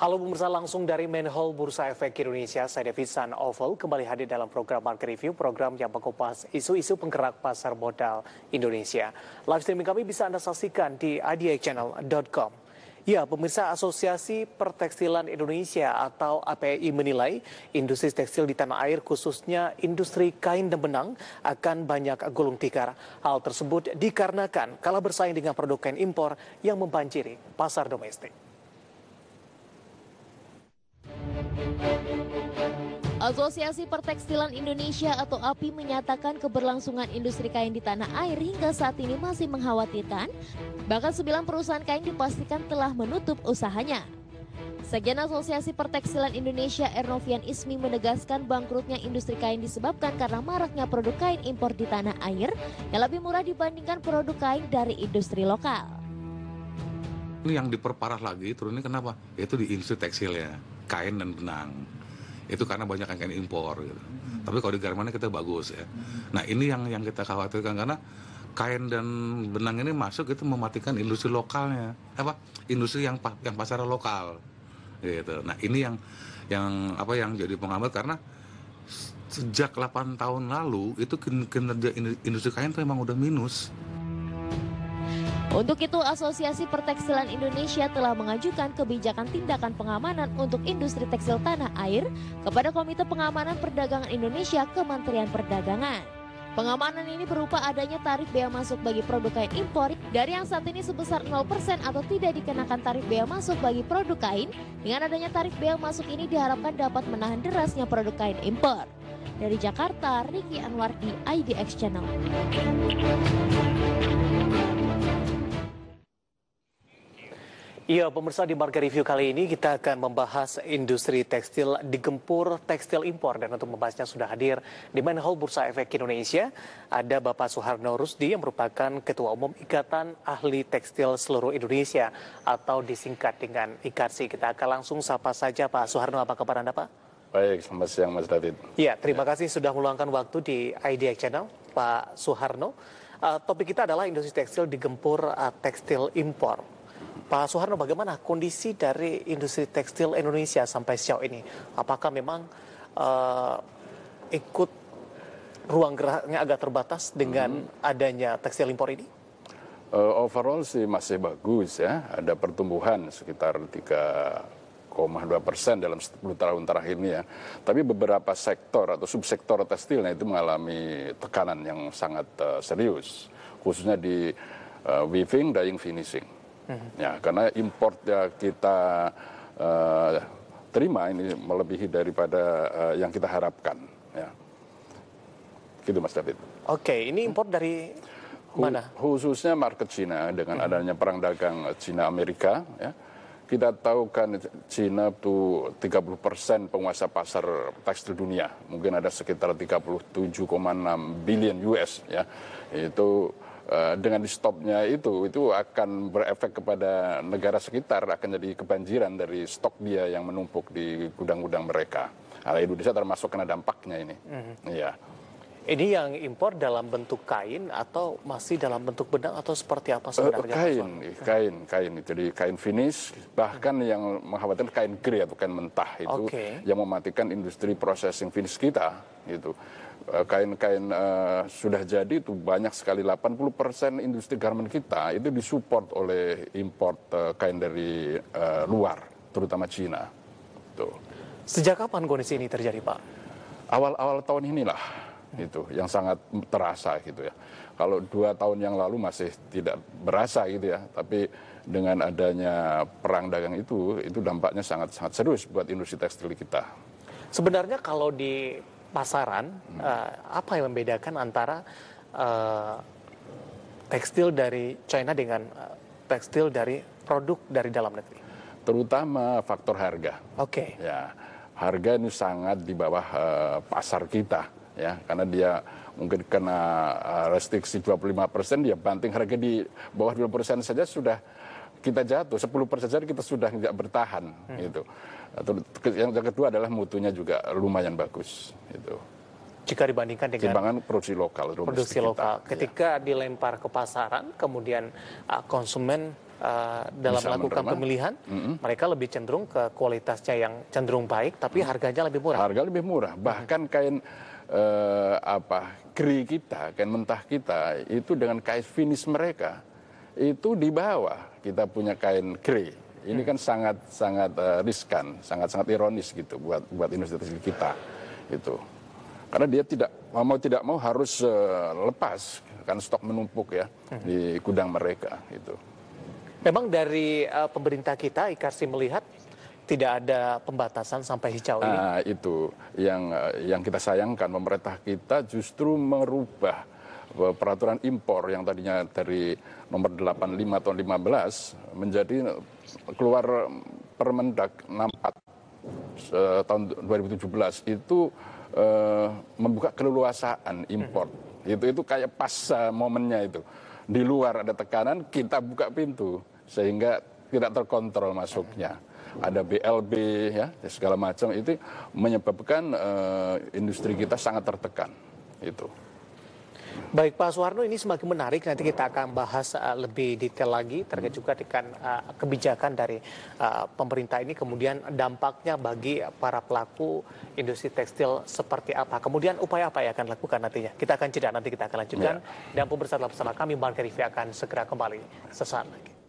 Halo pemirsa langsung dari Hall Bursa Efek Indonesia, saya David San Oval kembali hadir dalam program Market Review, program yang mengupas isu-isu penggerak pasar modal Indonesia. Live streaming kami bisa Anda saksikan di idxchannel.com. Ya, pemirsa Asosiasi Pertekstilan Indonesia atau API menilai industri tekstil di tanah air khususnya industri kain dan benang akan banyak gulung tikar. Hal tersebut dikarenakan kalah bersaing dengan produk kain impor yang membanjiri pasar domestik. Asosiasi Pertekstilan Indonesia atau API menyatakan keberlangsungan industri kain di tanah air hingga saat ini masih mengkhawatirkan, bahkan sembilan perusahaan kain dipastikan telah menutup usahanya. Sekjen Asosiasi Pertekstilan Indonesia Ernovian Ismi menegaskan bangkrutnya industri kain disebabkan karena maraknya produk kain impor di tanah air yang lebih murah dibandingkan produk kain dari industri lokal. Ini yang diperparah lagi turunnya kenapa? Itu di industri tekstilnya kain dan benang. Itu karena banyak kain impor gitu. Tapi kalau di Garmana kita bagus ya. Nah, ini yang yang kita khawatirkan karena kain dan benang ini masuk itu mematikan industri lokalnya. Apa? Industri yang yang pasar lokal. Gitu. Nah, ini yang yang apa yang jadi pengamat karena sejak 8 tahun lalu itu kinerja industri kain itu memang udah minus. Untuk itu, Asosiasi Pertekstilan Indonesia telah mengajukan kebijakan tindakan pengamanan untuk industri tekstil tanah air kepada Komite Pengamanan Perdagangan Indonesia Kementerian Perdagangan. Pengamanan ini berupa adanya tarif bea masuk bagi produk kain impor dari yang saat ini sebesar 0% atau tidak dikenakan tarif bea masuk bagi produk kain. Dengan adanya tarif bea masuk ini diharapkan dapat menahan derasnya produk kain impor. Dari Jakarta, Riki Anwar di IDX Channel. Iya, pemirsa di Market Review kali ini kita akan membahas industri tekstil digempur tekstil impor dan untuk membahasnya sudah hadir di main hall Bursa Efek Indonesia ada Bapak Soeharno Rusdi yang merupakan Ketua Umum Ikatan Ahli Tekstil Seluruh Indonesia atau disingkat dengan IKARSI. Kita akan langsung sapa saja Pak Soeharno, apa kabar Anda Pak? Baik, selamat siang Mas David. Ya, terima ya. kasih sudah meluangkan waktu di Idea Channel, Pak Soeharno. Uh, topik kita adalah industri tekstil digempur uh, tekstil impor. Pak Soeharno, bagaimana kondisi dari industri tekstil Indonesia sampai sejauh ini? Apakah memang uh, ikut ruang geraknya agak terbatas dengan hmm. adanya tekstil impor ini? Uh, overall sih masih bagus ya, ada pertumbuhan sekitar 3,2 persen dalam 10 tahun terakhir ini ya. Tapi beberapa sektor atau subsektor tekstilnya itu mengalami tekanan yang sangat uh, serius, khususnya di uh, weaving, dyeing, finishing Mhm. ya karena import ya kita eh, terima ini melebihi daripada eh, yang kita harapkan ya gitu Mas David. Oke, ini import dari mana? Khususnya market China dengan mhm. adanya perang dagang China Amerika ya. Kita tahu kan Cina itu 30 persen penguasa pasar tekstil dunia. Mungkin ada sekitar 37,6 billion US ya. Itu Eh, dengan di stopnya itu itu akan berefek kepada negara sekitar akan jadi kebanjiran dari stok dia yang menumpuk di gudang-gudang mereka. Nah, Indonesia termasuk kena dampaknya ini. Mhm. Iya. Mm -hmm. Ini yang impor dalam bentuk kain atau masih dalam bentuk benang atau seperti apa eh, sebenarnya? Uh, kain, kain, kain. Jadi kain finish, bahkan hmm. yang mengkhawatirkan kain kri atau kain mentah itu okay. yang mematikan industri processing finish kita, gitu. Eh, kain-kain uh, sudah jadi itu banyak sekali 80% industri garment kita itu disupport oleh import uh, kain dari uh, luar, terutama Cina. Sejak kapan kondisi ini terjadi, Pak? Awal-awal tahun inilah itu yang sangat terasa gitu ya kalau dua tahun yang lalu masih tidak berasa gitu ya tapi dengan adanya perang dagang itu itu dampaknya sangat sangat serius buat industri tekstil kita sebenarnya kalau di pasaran hmm. apa yang membedakan antara eh, tekstil dari China dengan eh, tekstil dari produk dari dalam negeri terutama faktor harga oke okay. ya harga ini sangat di bawah pasar kita ya karena dia mungkin kena eh, restriksi 25 persen dia banting harga di bawah 20 persen saja sudah kita jatuh 10 persen saja kita sudah tidak bertahan hmm. gitu yang kedua adalah mutunya juga lumayan bagus itu jika dibandingkan dengan Simbangan produksi lokal produksi lokal iya. ketika ya. dilempar ke pasaran kemudian eh, konsumen uh, dalam Bisa melakukan menerima. pemilihan mm -hmm. mereka lebih cenderung ke kualitasnya yang cenderung baik tapi mm -hmm. harganya lebih murah harga lebih murah bahkan mm -hmm. kain eh, apa kri kita, kan mentah kita itu dengan kain finish mereka itu di bawah kita punya kain kri. Ini kan sangat sangat uh, riskan, sangat sangat ironis gitu buat buat universitas kita itu. Karena dia tidak mau tidak mau harus uh, lepas kan stok menumpuk ya hmm. di gudang mereka itu. Memang dari uh, pemerintah kita IKARSI melihat tidak ada pembatasan sampai hijau ini. Nah, itu yang eh, yang kita sayangkan pemerintah kita justru merubah eh, peraturan impor yang tadinya dari nomor 85 tahun 15 menjadi keluar Permendak 64 eh, tahun 2017 itu eh, membuka keleluasaan impor. Hmm. Itu itu kayak pas momennya itu. Di luar ada tekanan, kita buka pintu sehingga tidak terkontrol masuknya ada BLB ya segala macam itu menyebabkan uh, industri kita sangat tertekan itu. Baik Pak Soeharno ini semakin menarik nanti kita akan bahas uh, lebih detail lagi terkait juga dengan uh, kebijakan dari uh, pemerintah ini kemudian dampaknya bagi para pelaku industri tekstil seperti apa kemudian upaya apa yang akan dilakukan nantinya kita akan jeda nanti kita akan lanjutkan ya. dan pemirsa bersama kami Bang Kerifi akan segera kembali sesaat lagi.